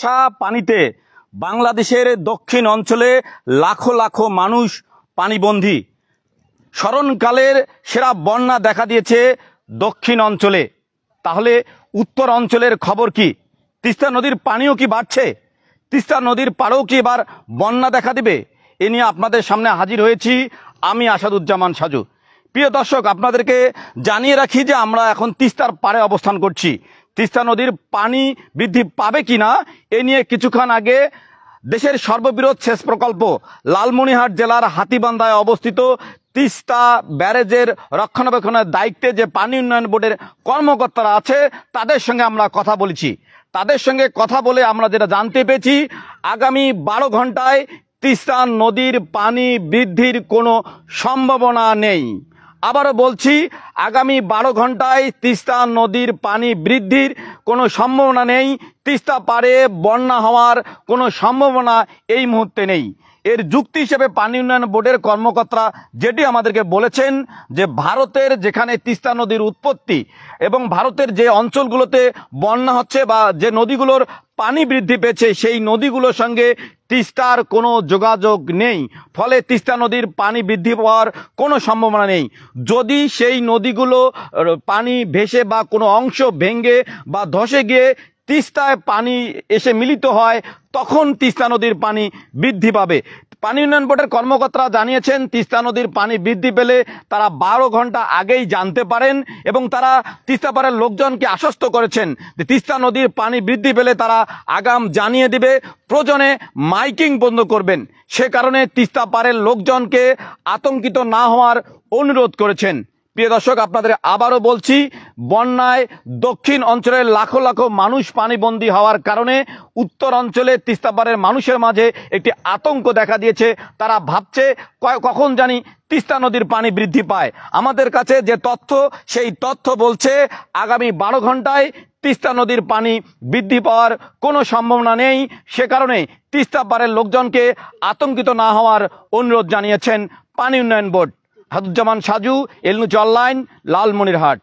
সা পানিতে বাংলাদেশের দক্ষিণ অঞ্চলে লাখো লাখো মানুষ পানিবন্দী স্মরণকালের সেরা বন্যা দেখা দিয়েছে দক্ষিণ অঞ্চলে তাহলে উত্তর অঞ্চলের খবর কি তিস্তা নদীর পানিও কি বাড়ছে তিস্তা নদীর পাড়েও কি এবার বন্যা দেখা দেবে এ নিয়ে আপনাদের সামনে হাজির হয়েছি আমি আসাদুজ্জামান সাজু প্রিয় দর্শক আপনাদেরকে জানিয়ে রাখি যে আমরা এখন তিস্তার পাড়ে অবস্থান করছি তিস্তা নদীর পানি বৃদ্ধি পাবে কিনা এ নিয়ে কিছুক্ষণ আগে দেশের সর্ববিরোধ সেচ প্রকল্প লালমনিহাট জেলার হাতিবান্ধায় অবস্থিত তিস্তা ব্যারেজের রক্ষণাবেক্ষণের দায়িত্বে যে পানি উন্নয়ন বোর্ডের কর্মকর্তারা আছে তাদের সঙ্গে আমরা কথা বলেছি তাদের সঙ্গে কথা বলে আমরা যেটা জানতে পেয়েছি আগামী বারো ঘন্টায় তিস্তা নদীর পানি বৃদ্ধির কোনো সম্ভাবনা নেই আবারও বলছি আগামী বারো ঘন্টায় তিস্তা নদীর পানি বৃদ্ধির কোনো সম্ভাবনা নেই তিস্তা পারে বন্যা হওয়ার কোনো সম্ভাবনা এই মুহূর্তে নেই এর যুক্তি হিসেবে পানি উন্নয়ন বোর্ডের কর্মকর্তা যেটি আমাদেরকে বলেছেন যে ভারতের যেখানে তিস্তা নদীর উৎপত্তি এবং ভারতের যে অঞ্চলগুলোতে বন্যা হচ্ছে বা যে নদীগুলোর পানি বৃদ্ধি পেয়েছে সেই নদীগুলোর সঙ্গে তিস্তার কোনো যোগাযোগ নেই ফলে তিস্তা নদীর পানি বৃদ্ধি পাওয়ার কোনো সম্ভাবনা নেই যদি সেই নদীগুলো পানি ভেসে বা কোনো অংশ ভেঙ্গে বা ধসে গিয়ে তিস্তায় পানি এসে মিলিত হয় তখন তিস্তা নদীর পানি বৃদ্ধি পাবে পানি উন্নয়ন বোর্ডের কর্মকর্তারা জানিয়েছেন তিস্তা নদীর পানি বৃদ্ধি পেলে তারা বারো ঘন্টা আগেই জানতে পারেন এবং তারা তিস্তা পাড়ের লোকজনকে আশ্বস্ত করেছেন যে তিস্তা নদীর পানি বৃদ্ধি পেলে তারা আগাম জানিয়ে দিবে প্রয়োজনে মাইকিং বন্ধ করবেন সে কারণে তিস্তা পাড়ের লোকজনকে আতঙ্কিত না হওয়ার অনুরোধ করেছেন প্রিয় দর্শক আপনাদের আবারও বলছি বন্যায় দক্ষিণ অঞ্চলের লাখো লাখো মানুষ পানিবন্দী হওয়ার কারণে উত্তর অঞ্চলে তিস্তাপাড়ের মানুষের মাঝে একটি আতঙ্ক দেখা দিয়েছে তারা ভাবছে কখন জানি তিস্তা নদীর পানি বৃদ্ধি পায় আমাদের কাছে যে তথ্য সেই তথ্য বলছে আগামী বারো ঘন্টায় তিস্তা নদীর পানি বৃদ্ধি পাওয়ার কোনো সম্ভাবনা নেই সে কারণে তিস্তা লোকজনকে আতঙ্কিত না হওয়ার অনুরোধ জানিয়েছেন পানি উন্নয়ন বোর্ড হাদুজ্জামান সাজু এলনু চল্লাইন লালমনিরহাট